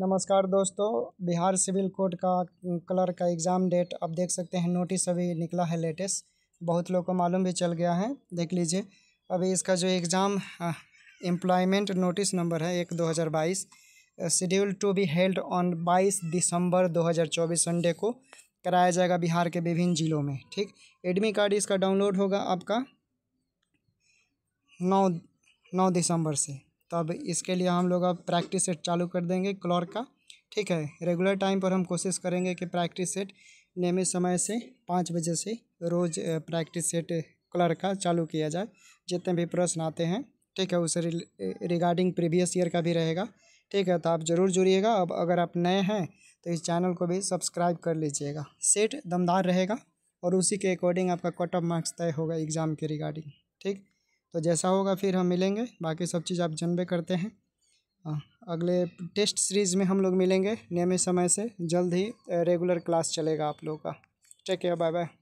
नमस्कार दोस्तों Bihar civil court का क्लर्क का एग्ज़ाम डेट आप देख सकते हैं नोटिस अभी निकला है लेटेस्ट बहुत लोग को मालूम भी चल गया है देख लीजिए अभी इसका जो एग्ज़ाम एम्प्लॉयमेंट नोटिस नंबर है एक दो हज़ार बाईस schedule to be held on बाईस दिसंबर दो हज़ार चौबीस संडे को कराया जाएगा बिहार के विभिन्न ज़िलों में ठीक एडमी कार्ड इसका डाउनलोड होगा आपका नौ नौ दिसंबर से तो अब इसके लिए हम लोग अब प्रैक्टिस सेट चालू कर देंगे क्लॉर का ठीक है रेगुलर टाइम पर हम कोशिश करेंगे कि प्रैक्टिस सेट नियमित समय से पाँच बजे से रोज़ प्रैक्टिस सेट क्लर्क का चालू किया जाए जितने भी प्रश्न आते हैं ठीक है उस रिगार्डिंग प्रीवियस ईयर का भी रहेगा ठीक है तो आप ज़रूर जुड़िएगा अब अगर आप नए हैं तो इस चैनल को भी सब्सक्राइब कर लीजिएगा सेट दमदार रहेगा और उसी के अकॉर्डिंग आपका कट ऑफ मार्क्स तय होगा एग्ज़ाम के रिगार्डिंग ठीक तो जैसा होगा फिर हम मिलेंगे बाकी सब चीज़ आप जनबे करते हैं हाँ, अगले टेस्ट सीरीज़ में हम लोग मिलेंगे नियमित समय से जल्द ही रेगुलर क्लास चलेगा आप लोगों का ठीक है बाय बाय